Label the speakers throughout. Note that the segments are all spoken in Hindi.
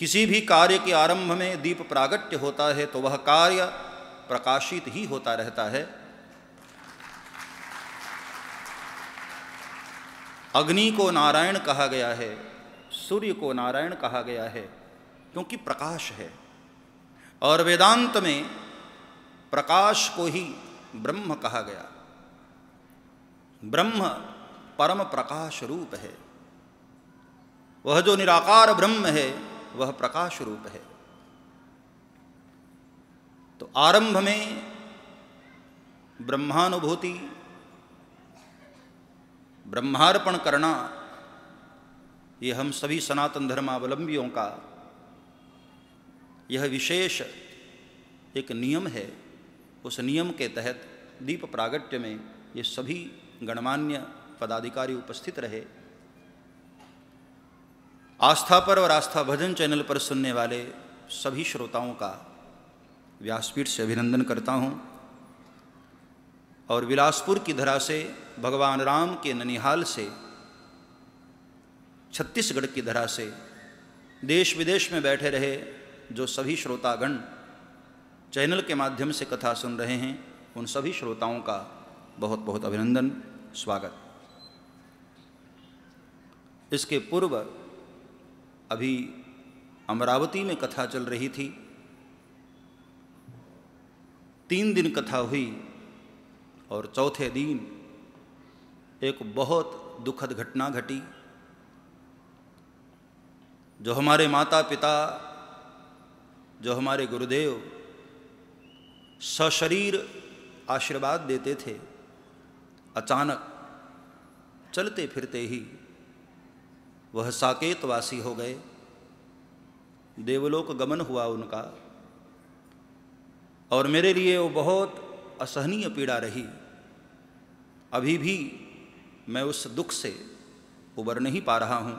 Speaker 1: किसी भी कार्य के आरंभ में दीप प्रागट्य होता है तो वह कार्य प्रकाशित ही होता रहता है अग्नि को नारायण कहा गया है सूर्य को नारायण कहा गया है क्योंकि प्रकाश है और वेदांत में प्रकाश को ही ब्रह्म कहा गया ब्रह्म परम प्रकाश रूप है वह जो निराकार ब्रह्म है वह प्रकाश रूप है तो आरंभ में ब्रह्मानुभूति ब्रह्मार्पण करना ये हम सभी सनातन धर्मावलंबियों का यह विशेष एक नियम है उस नियम के तहत दीप प्रागट्य में ये सभी गणमान्य पदाधिकारी उपस्थित रहे आस्था पर और आस्था भजन चैनल पर सुनने वाले सभी श्रोताओं का व्यासपीठ से अभिनंदन करता हूँ और बिलासपुर की धरा से भगवान राम के ननिहाल से छत्तीसगढ़ की धरा से देश विदेश में बैठे रहे जो सभी श्रोतागण चैनल के माध्यम से कथा सुन रहे हैं उन सभी श्रोताओं का बहुत बहुत अभिनंदन स्वागत इसके पूर्व अभी अमरावती में कथा चल रही थी तीन दिन कथा हुई और चौथे दिन एक बहुत दुखद घटना घटी जो हमारे माता पिता जो हमारे गुरुदेव सशरीर आशीर्वाद देते थे अचानक चलते फिरते ही वह साकेतवासी हो गए देवलोक गमन हुआ उनका और मेरे लिए वो बहुत असहनीय पीड़ा रही अभी भी मैं उस दुख से उबर नहीं पा रहा हूँ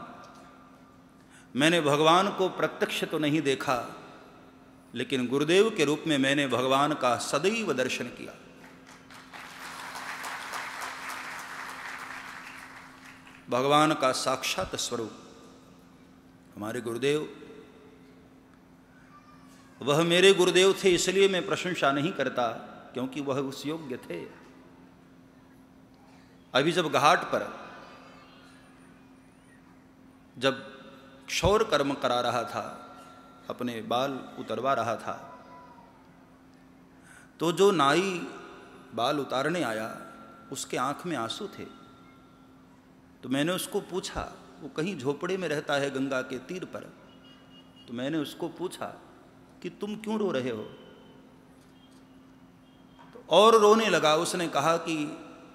Speaker 1: मैंने भगवान को प्रत्यक्ष तो नहीं देखा लेकिन गुरुदेव के रूप में मैंने भगवान का सदैव दर्शन किया भगवान का साक्षात स्वरूप हमारे गुरुदेव वह मेरे गुरुदेव थे इसलिए मैं प्रशंसा नहीं करता क्योंकि वह उस योग्य थे अभी जब घाट पर जब क्षौर कर्म करा रहा था अपने बाल उतरवा रहा था तो जो नाई बाल उतारने आया उसके आंख में आंसू थे तो मैंने उसको पूछा वो कहीं झोपड़े में रहता है गंगा के तीर पर तो मैंने उसको पूछा कि तुम क्यों रो रहे हो तो और रोने लगा उसने कहा कि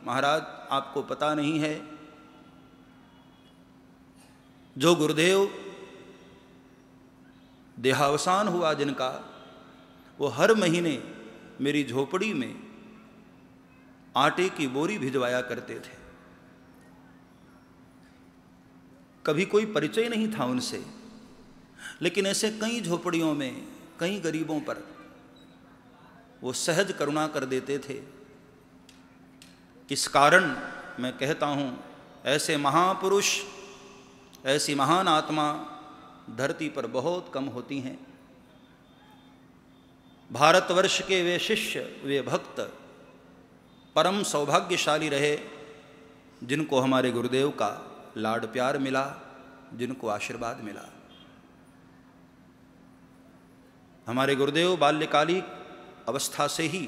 Speaker 1: महाराज आपको पता नहीं है जो गुरुदेव देहावसान हुआ जिनका वो हर महीने मेरी झोपड़ी में आटे की बोरी भिजवाया करते थे कभी कोई परिचय नहीं था उनसे लेकिन ऐसे कई झोपड़ियों में कई गरीबों पर वो सहज करुणा कर देते थे इस कारण मैं कहता हूँ ऐसे महापुरुष ऐसी महान आत्मा धरती पर बहुत कम होती हैं भारतवर्ष के वे शिष्य वे भक्त परम सौभाग्यशाली रहे जिनको हमारे गुरुदेव का लाड प्यार मिला जिनको आशीर्वाद मिला हमारे गुरुदेव बाल्यकालिक अवस्था से ही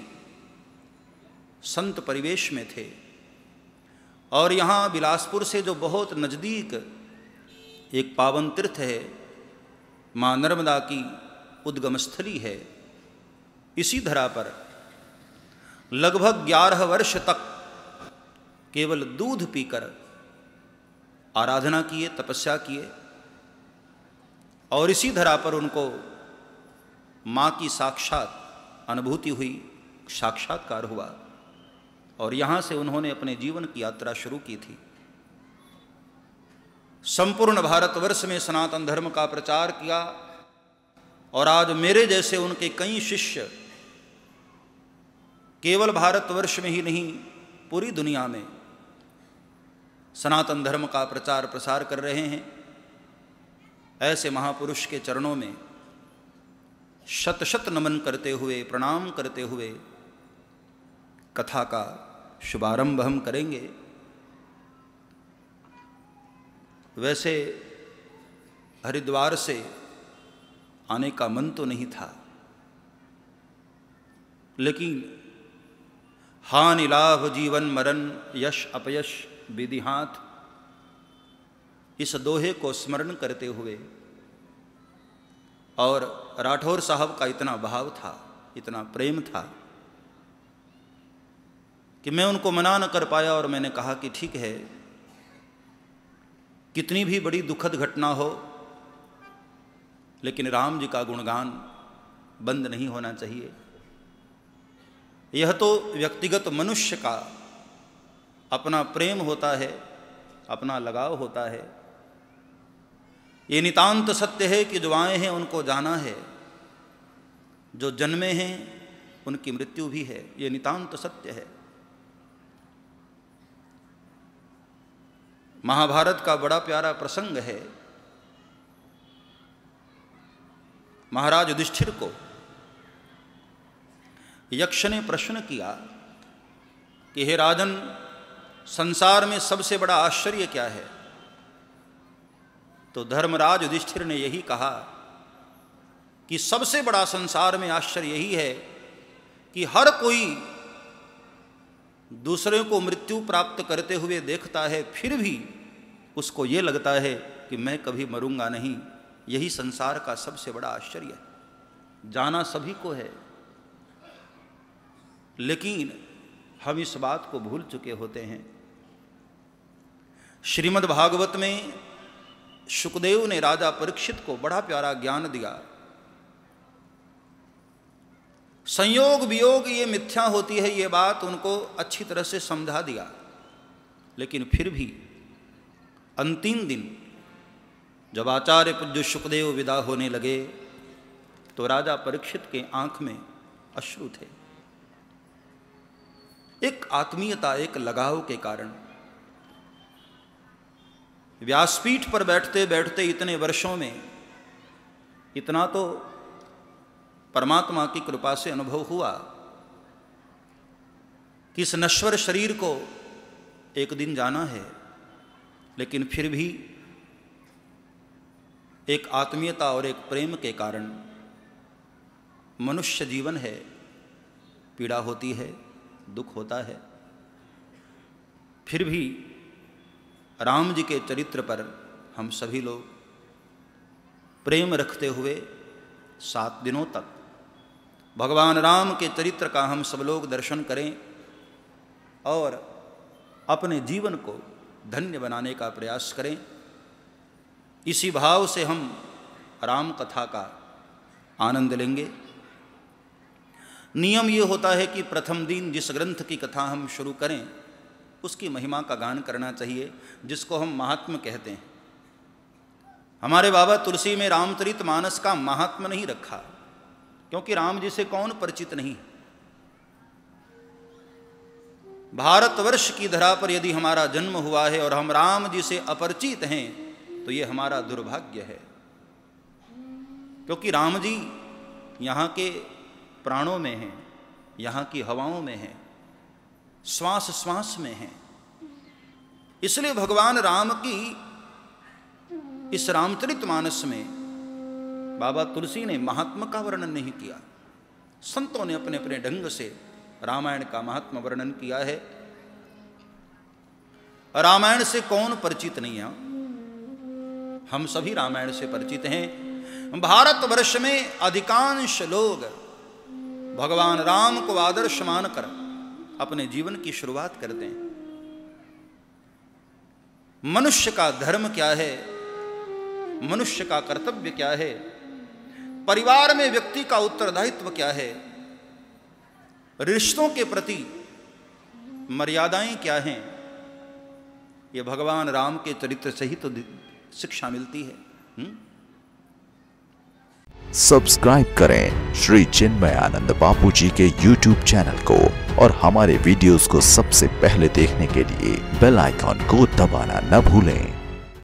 Speaker 1: संत परिवेश में थे और यहाँ बिलासपुर से जो बहुत नज़दीक एक पावन तीर्थ है माँ नर्मदा की उद्गम स्थली है इसी धरा पर लगभग ग्यारह वर्ष तक केवल दूध पीकर आराधना किए तपस्या किए और इसी धरा पर उनको माँ की साक्षात अनुभूति हुई साक्षात्कार हुआ और यहाँ से उन्होंने अपने जीवन की यात्रा शुरू की थी संपूर्ण भारतवर्ष में सनातन धर्म का प्रचार किया और आज मेरे जैसे उनके कई शिष्य केवल भारतवर्ष में ही नहीं पूरी दुनिया में सनातन धर्म का प्रचार प्रसार कर रहे हैं ऐसे महापुरुष के चरणों में शत शत नमन करते हुए प्रणाम करते हुए कथा का शुभारंभ हम करेंगे वैसे हरिद्वार से आने का मन तो नहीं था लेकिन हानि लाभ जीवन मरण यश अपयश विधिहांत इस दोहे को स्मरण करते हुए और राठौर साहब का इतना भाव था इतना प्रेम था कि मैं उनको मना न कर पाया और मैंने कहा कि ठीक है कितनी भी बड़ी दुखद घटना हो लेकिन राम जी का गुणगान बंद नहीं होना चाहिए यह तो व्यक्तिगत मनुष्य का अपना प्रेम होता है अपना लगाव होता है ये नितांत सत्य है कि जो आए हैं उनको जाना है जो जन्मे हैं उनकी मृत्यु भी है ये नितांत सत्य है महाभारत का बड़ा प्यारा प्रसंग है महाराज युधिष्ठिर को यक्ष ने प्रश्न किया कि हे राजन संसार में सबसे बड़ा आश्चर्य क्या है तो धर्मराज युधिष्ठिर ने यही कहा कि सबसे बड़ा संसार में आश्चर्य यही है कि हर कोई दूसरे को मृत्यु प्राप्त करते हुए देखता है फिर भी उसको ये लगता है कि मैं कभी मरूंगा नहीं यही संसार का सबसे बड़ा आश्चर्य है जाना सभी को है लेकिन हम इस बात को भूल चुके होते हैं श्रीमद् भागवत में सुखदेव ने राजा परीक्षित को बड़ा प्यारा ज्ञान दिया संयोग वियोग ये मिथ्या होती है ये बात उनको अच्छी तरह से समझा दिया लेकिन फिर भी अंतिम दिन जब आचार्य पूज्य सुखदेव विदा होने लगे तो राजा परीक्षित के आंख में अश्रु थे एक आत्मीयता एक लगाव के कारण व्यासपीठ पर बैठते बैठते इतने वर्षों में इतना तो परमात्मा की कृपा से अनुभव हुआ कि इस नश्वर शरीर को एक दिन जाना है लेकिन फिर भी एक आत्मीयता और एक प्रेम के कारण मनुष्य जीवन है पीड़ा होती है दुख होता है फिर भी राम जी के चरित्र पर हम सभी लोग प्रेम रखते हुए सात दिनों तक भगवान राम के चरित्र का हम सब लोग दर्शन करें और अपने जीवन को धन्य बनाने का प्रयास करें इसी भाव से हम राम कथा का आनंद लेंगे नियम ये होता है कि प्रथम दिन जिस ग्रंथ की कथा हम शुरू करें उसकी महिमा का गान करना चाहिए जिसको हम महात्म कहते हैं हमारे बाबा तुलसी में रामचरित मानस का महात्म नहीं रखा क्योंकि राम जी से कौन परिचित नहीं भारतवर्ष की धरा पर यदि हमारा जन्म हुआ है और हम राम जी से अपरिचित हैं तो ये हमारा दुर्भाग्य है क्योंकि राम जी यहाँ के प्राणों में हैं यहाँ की हवाओं में हैं श्वास श्वास में है इसलिए भगवान राम की इस रामचरित मानस में बाबा तुलसी ने महात्मा का वर्णन नहीं किया संतों ने अपने अपने ढंग से रामायण का महात्मा वर्णन किया है रामायण से कौन परिचित नहीं है हम सभी रामायण से परिचित हैं भारतवर्ष में अधिकांश लोग भगवान राम को आदर्श मानकर अपने जीवन की शुरुआत करते दें मनुष्य का धर्म क्या है मनुष्य का कर्तव्य क्या है परिवार में व्यक्ति का उत्तरदायित्व क्या है रिश्तों के प्रति मर्यादाएं क्या हैं यह भगवान राम के चरित्र से ही तो शिक्षा मिलती है सब्सक्राइब करें श्री चिन्मयानंद बापू जी के यूट्यूब चैनल को और हमारे वीडियोस को सबसे पहले देखने के लिए बेल आइकॉन को दबाना न भूलें